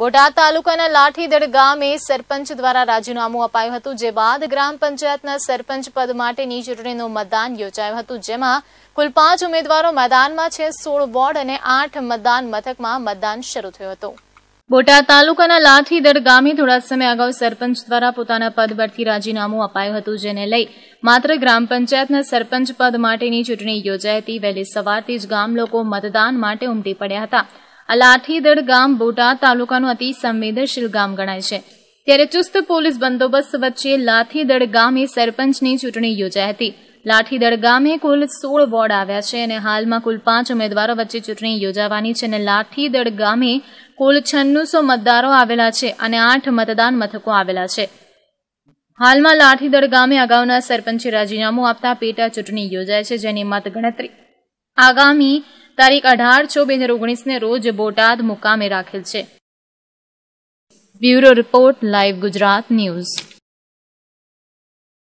બોટાદ તાલુકાના લાઠીદડ ગામે સરપંચ દ્વારા રાજીનામું અપાયું હતું જે બાદ ગ્રામ પંચાયતના સરપંચ પદ માટેની ચૂંટણીનું મતદાન યોજાયું હતું જેમાં કુલ પાંચ ઉમેદવારો મેદાનમાં છે સોળ વોર્ડ અને આઠ મતદાન મથકમાં મતદાન શરૂ થયું હતું બોટાદ તાલુકાના લાઠીદડ ગામે થોડા સમય અગાઉ સરપંચ દ્વારા પોતાના પદ પરથી રાજીનામું અપાયું હતું જેને લઈ માત્ર ગ્રામ પંચાયતના સરપંચ પદ માટેની ચૂંટણી યોજાઈ હતી વહેલી સવારથી જ ગામ લોકો મતદાન માટે ઉમટી પડ્યા હતા આ લાઠીદળ ગામ બોટાદ તાલુકાનું અતિ સંવેદનશીલ ગામ ગણાય છે ત્યારે ચુસ્ત પોલીસ બંદોબસ્ત વચ્ચે લાઠીદળ ગામે સરપંચની ચૂંટણી યોજાઈ હતી લાઠીદળ ગામે કુલ સોળ વોર્ડ આવ્યા છે અને હાલમાં કુલ પાંચ ઉમેદવારો વચ્ચે ચૂંટણી યોજાવાની છે અને લાઠીદળ ગામે કુલ છન્નુસો મતદારો આવેલા છે અને આઠ મતદાન મથકો આવેલા છે હાલમાં લાઠીદળ ગામે અગાઉના સરપંચે રાજીનામું આપતા પેટા ચૂંટણી યોજાય છે જેની મતગણતરી આગામી તારીખ અઢાર છ બે હજાર ઓગણીસને રોજ બોટાદ મુકામે રાખેલ છે bureau report live Gujarat news